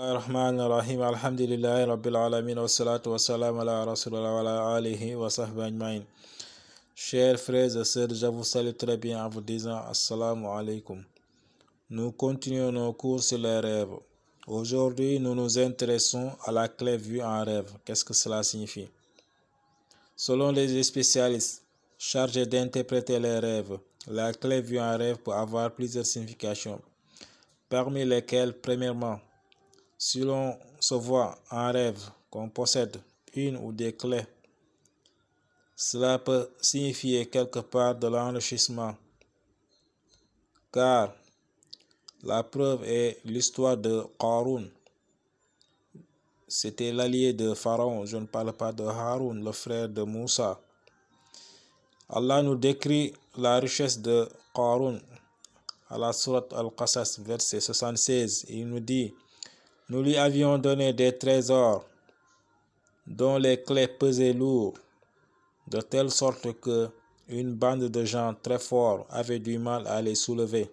chers frères et sœurs je vous salue très bien en vous disant assalamu alaikum nous continuons nos cours sur les rêves aujourd'hui nous nous intéressons à la clé vue en rêve qu'est-ce que cela signifie selon les spécialistes chargés d'interpréter les rêves la clé vue en rêve peut avoir plusieurs significations parmi lesquelles premièrement si l'on se voit en rêve qu'on possède une ou des clés, cela peut signifier quelque part de l'enrichissement, car la preuve est l'histoire de Qarun. C'était l'allié de Pharaon, je ne parle pas de Haroun, le frère de Moussa. Allah nous décrit la richesse de Qarun à la sourate Al-Qasas, verset 76. Il nous dit « nous lui avions donné des trésors dont les clés pesaient lourd, de telle sorte que une bande de gens très forts avait du mal à les soulever.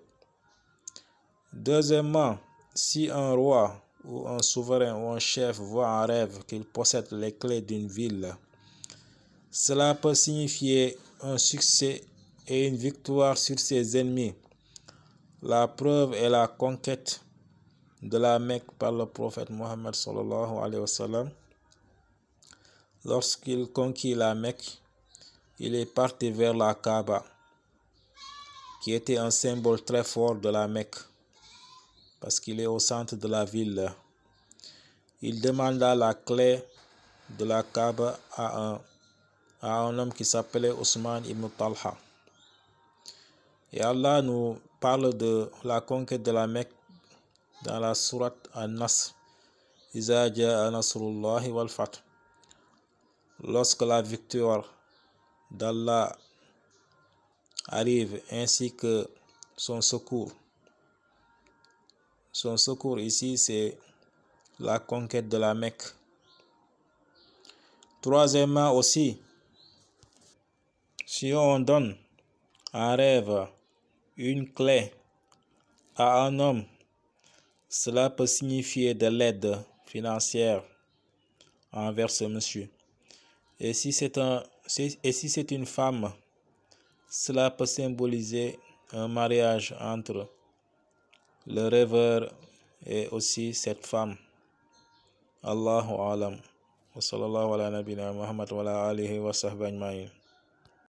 Deuxièmement, si un roi ou un souverain ou un chef voit en rêve qu'il possède les clés d'une ville, cela peut signifier un succès et une victoire sur ses ennemis. La preuve est la conquête de la Mecque par le prophète Mohammed sallallahu alayhi wa Lorsqu'il conquit la Mecque, il est parti vers la Kaaba, qui était un symbole très fort de la Mecque, parce qu'il est au centre de la ville. Il demanda la clé de la Kaaba à un, à un homme qui s'appelait Ousmane ibn Talha. Et Allah nous parle de la conquête de la Mecque dans la surat an nas Iza wal lorsque la victoire d'Allah arrive ainsi que son secours son secours ici c'est la conquête de la Mecque troisièmement aussi si on donne un rêve une clé à un homme cela peut signifier de l'aide financière envers ce monsieur. Et si c'est un, et si c'est une femme, cela peut symboliser un mariage entre le rêveur et aussi cette femme. Allahu alam. وصلى الله على نبينا محمد وعلى آله وصحبه أجمعين